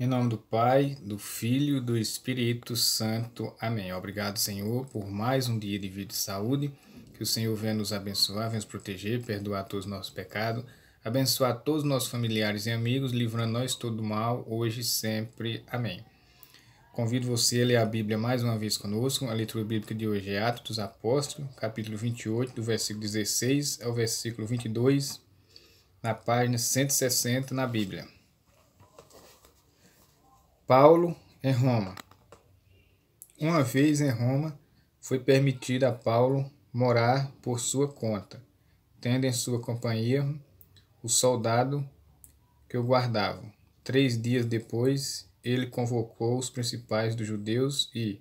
Em nome do Pai, do Filho, do Espírito Santo. Amém. Obrigado, Senhor, por mais um dia de vida e saúde. Que o Senhor venha nos abençoar, venha nos proteger, perdoar todos os nossos pecados, abençoar todos os nossos familiares e amigos, livrando nós todo mal, hoje e sempre. Amém. Convido você a ler a Bíblia mais uma vez conosco. A leitura bíblica de hoje é Atos dos Apóstolos, capítulo 28, do versículo 16 ao versículo 22, na página 160 na Bíblia. Paulo em Roma. Uma vez em Roma, foi permitido a Paulo morar por sua conta, tendo em sua companhia o soldado que o guardava. Três dias depois, ele convocou os principais dos judeus e,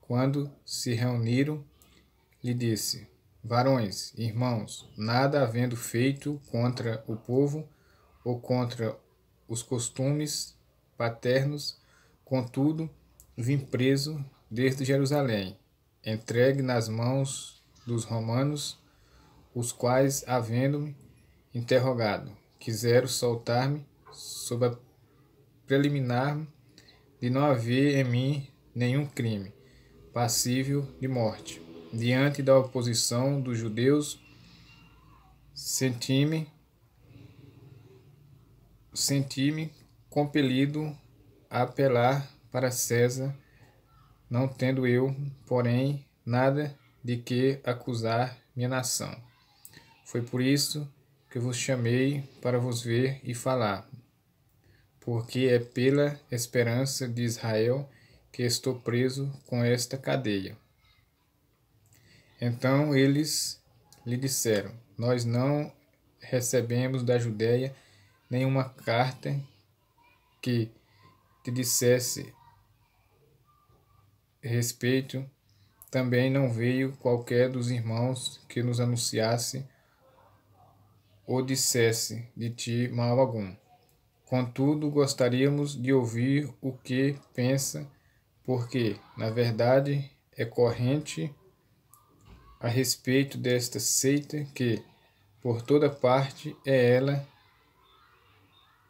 quando se reuniram, lhe disse: Varões, irmãos, nada havendo feito contra o povo ou contra os costumes paternos, contudo, vim preso desde Jerusalém, entregue nas mãos dos romanos, os quais, havendo-me interrogado, quiseram soltar-me sob a preliminar de não haver em mim nenhum crime passível de morte. Diante da oposição dos judeus, senti-me senti-me compelido a apelar para César, não tendo eu, porém, nada de que acusar minha nação. Foi por isso que vos chamei para vos ver e falar, porque é pela esperança de Israel que estou preso com esta cadeia. Então eles lhe disseram: Nós não recebemos da Judéia nenhuma carta que te dissesse respeito, também não veio qualquer dos irmãos que nos anunciasse ou dissesse de ti mal algum. Contudo, gostaríamos de ouvir o que pensa, porque, na verdade, é corrente a respeito desta seita que, por toda parte, é ela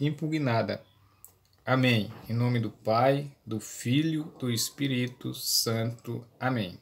impugnada. Amém. Em nome do Pai, do Filho, do Espírito Santo. Amém.